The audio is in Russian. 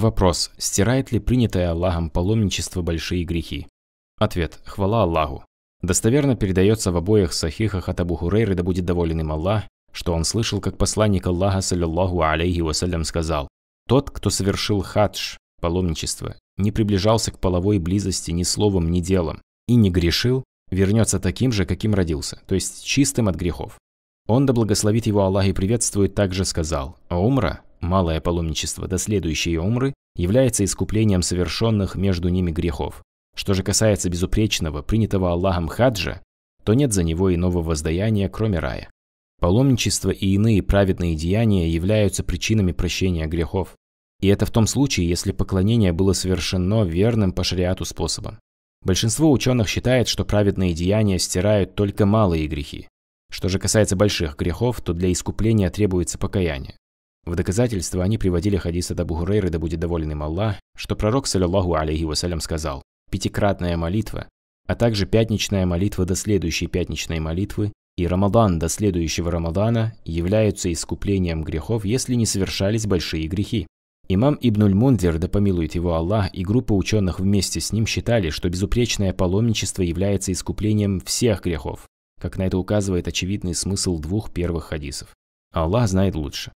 Вопрос, стирает ли принятое Аллахом паломничество большие грехи? Ответ, хвала Аллаху. Достоверно передается в обоих сахихах от Абу Хурейры, да будет доволен им Аллах, что он слышал, как посланник Аллаха, саллиллаху алейхи вассалям, сказал, «Тот, кто совершил хадж, паломничество, не приближался к половой близости ни словом, ни делом, и не грешил, вернется таким же, каким родился, то есть чистым от грехов». Он, да благословит его Аллах и приветствует, также сказал, «А «Умра малое паломничество до следующей умры является искуплением совершенных между ними грехов. Что же касается безупречного, принятого Аллахом хаджа, то нет за него иного воздаяния, кроме рая. Паломничество и иные праведные деяния являются причинами прощения грехов. И это в том случае, если поклонение было совершено верным по шариату способом. Большинство ученых считает, что праведные деяния стирают только малые грехи. Что же касается больших грехов, то для искупления требуется покаяние. В доказательство они приводили хадиса от Абу Хурейры, да будет доволен им Аллах, что пророк, саллиллаху алейхи вассалям, сказал «Пятикратная молитва, а также пятничная молитва до следующей пятничной молитвы и Рамадан до следующего Рамадана являются искуплением грехов, если не совершались большие грехи». Имам Ибнуль Мундир, да помилует его Аллах, и группа ученых вместе с ним считали, что безупречное паломничество является искуплением всех грехов, как на это указывает очевидный смысл двух первых хадисов. Аллах знает лучше.